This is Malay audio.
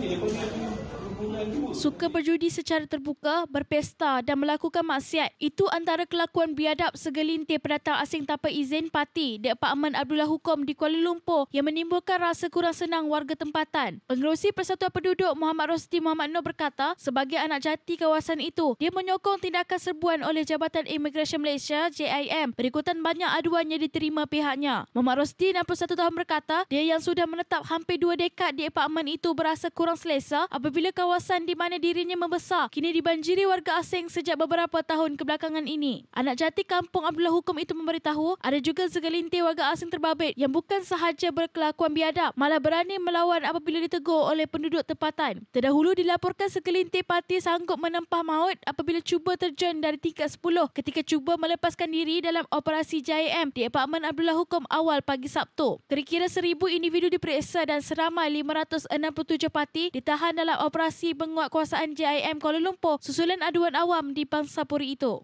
你的工具。Suka berjudi secara terbuka, berpesta dan melakukan maksiat. Itu antara kelakuan biadab segelintir pendatang asing tanpa izin parti di Apartmen Abdullah Hukum di Kuala Lumpur yang menimbulkan rasa kurang senang warga tempatan. Pengerusi Persatuan Penduduk Muhammad Rosti Muhammad Nur berkata, sebagai anak jati kawasan itu, dia menyokong tindakan serbuan oleh Jabatan Imigresen Malaysia JIM berikutan banyak aduan yang diterima pihaknya. Muhammad Rosti 61 tahun berkata, dia yang sudah menetap hampir dua dekad di apartmen itu berasa kurang selesa apabila kawasan di mana dirinya membesar kini dibanjiri warga asing sejak beberapa tahun kebelakangan ini. Anak jati kampung Abdullah Hukum itu memberitahu ada juga segelintir warga asing terbabit yang bukan sahaja berkelakuan biadab malah berani melawan apabila ditegur oleh penduduk tempatan. Terdahulu dilaporkan segelintir parti sanggup menempah maut apabila cuba terjun dari tingkat 10 ketika cuba melepaskan diri dalam operasi JIM di apartmen Abdullah Hukum awal pagi Sabtu. Kira-kira seribu individu diperiksa dan seramai 567 parti ditahan dalam operasi menguat Kuasaan JIM Kuala Lumpur susulan aduan awam di Bangsapuri itu.